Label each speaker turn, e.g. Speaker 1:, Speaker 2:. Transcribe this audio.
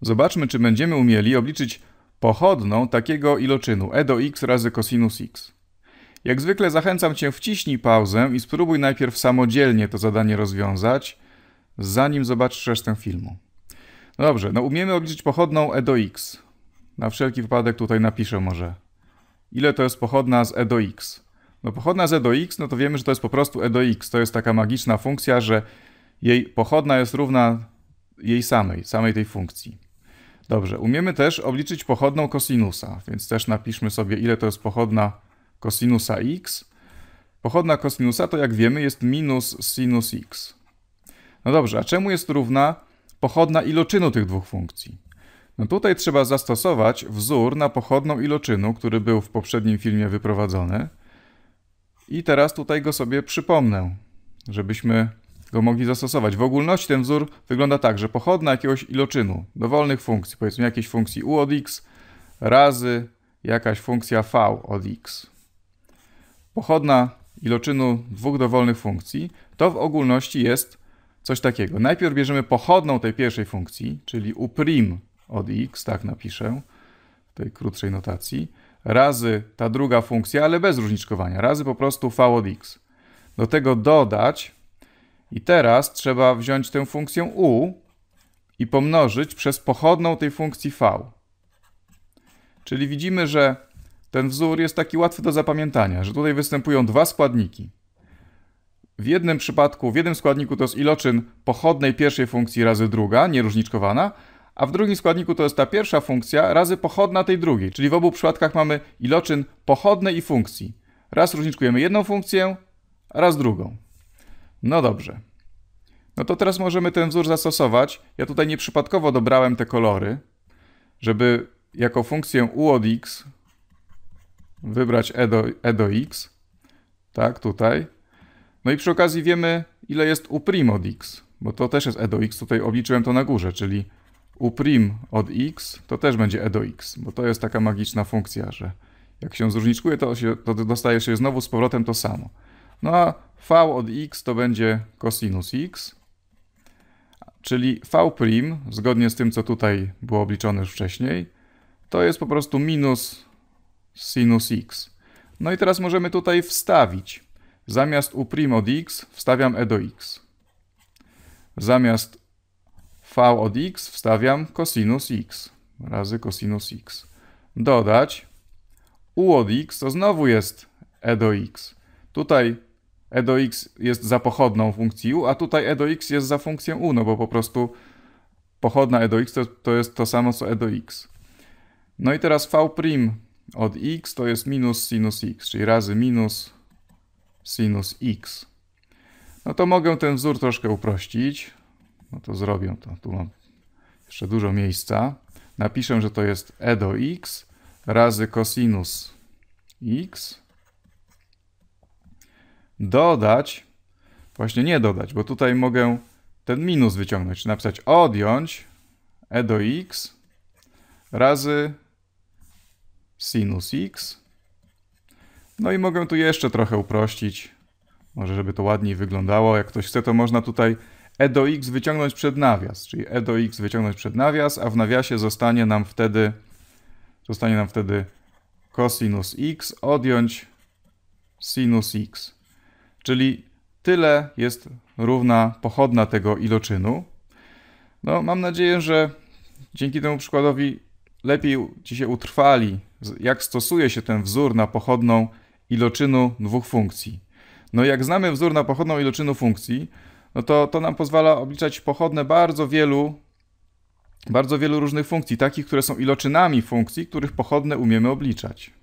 Speaker 1: Zobaczmy, czy będziemy umieli obliczyć pochodną takiego iloczynu e do x razy cosinus x. Jak zwykle zachęcam Cię wciśnij pauzę i spróbuj najpierw samodzielnie to zadanie rozwiązać, zanim zobaczysz resztę filmu. No dobrze, no umiemy obliczyć pochodną e do x. Na wszelki wypadek tutaj napiszę może. Ile to jest pochodna z e do x? No pochodna z e do x, no to wiemy, że to jest po prostu e do x. To jest taka magiczna funkcja, że jej pochodna jest równa jej samej, samej tej funkcji. Dobrze, umiemy też obliczyć pochodną kosinusa, więc też napiszmy sobie, ile to jest pochodna kosinusa x. Pochodna kosinusa to, jak wiemy, jest minus sinus x. No dobrze, a czemu jest równa pochodna iloczynu tych dwóch funkcji? No tutaj trzeba zastosować wzór na pochodną iloczynu, który był w poprzednim filmie wyprowadzony. I teraz tutaj go sobie przypomnę, żebyśmy go mogli zastosować. W ogólności ten wzór wygląda tak, że pochodna jakiegoś iloczynu dowolnych funkcji, powiedzmy jakiejś funkcji u od x razy jakaś funkcja v od x. Pochodna iloczynu dwóch dowolnych funkcji to w ogólności jest coś takiego. Najpierw bierzemy pochodną tej pierwszej funkcji, czyli u' od x, tak napiszę w tej krótszej notacji, razy ta druga funkcja, ale bez różniczkowania, razy po prostu v od x. Do tego dodać i teraz trzeba wziąć tę funkcję u i pomnożyć przez pochodną tej funkcji v. Czyli widzimy, że ten wzór jest taki łatwy do zapamiętania, że tutaj występują dwa składniki. W jednym przypadku, w jednym składniku to jest iloczyn pochodnej pierwszej funkcji razy druga, nieróżniczkowana, a w drugim składniku to jest ta pierwsza funkcja razy pochodna tej drugiej, czyli w obu przypadkach mamy iloczyn pochodnej i funkcji. Raz różniczkujemy jedną funkcję, raz drugą. No dobrze. No to teraz możemy ten wzór zastosować. Ja tutaj nieprzypadkowo dobrałem te kolory, żeby jako funkcję u od x wybrać e do, e do x. Tak, tutaj. No i przy okazji wiemy, ile jest u prim od x, bo to też jest e do x. Tutaj obliczyłem to na górze, czyli u prim od x to też będzie e do x, bo to jest taka magiczna funkcja, że jak się zróżniczkuje, to, się, to dostaje się znowu z powrotem to samo. No a v od x to będzie cosinus x, czyli v' zgodnie z tym, co tutaj było obliczone już wcześniej, to jest po prostu minus sinus x. No i teraz możemy tutaj wstawić. Zamiast u' od x wstawiam e do x. Zamiast v od x wstawiam cosinus x razy cosinus x. Dodać u od x to znowu jest e do x. Tutaj e do x jest za pochodną funkcji u, a tutaj e do x jest za funkcją u, no bo po prostu pochodna e do x to, to jest to samo co e do x. No i teraz v' od x to jest minus sinus x, czyli razy minus sinus x. No to mogę ten wzór troszkę uprościć. No to zrobię to. Tu mam jeszcze dużo miejsca. Napiszę, że to jest e do x razy cosinus x dodać, właśnie nie dodać, bo tutaj mogę ten minus wyciągnąć, czy napisać odjąć e do x razy sinus x. No i mogę tu jeszcze trochę uprościć, może żeby to ładniej wyglądało. Jak ktoś chce, to można tutaj e do x wyciągnąć przed nawias, czyli e do x wyciągnąć przed nawias, a w nawiasie zostanie nam wtedy zostanie nam wtedy cosinus x odjąć sinus x. Czyli tyle jest równa pochodna tego iloczynu. No, mam nadzieję, że dzięki temu przykładowi lepiej Ci się utrwali, jak stosuje się ten wzór na pochodną iloczynu dwóch funkcji. No jak znamy wzór na pochodną iloczynu funkcji, no to to nam pozwala obliczać pochodne bardzo wielu, bardzo wielu różnych funkcji, takich, które są iloczynami funkcji, których pochodne umiemy obliczać.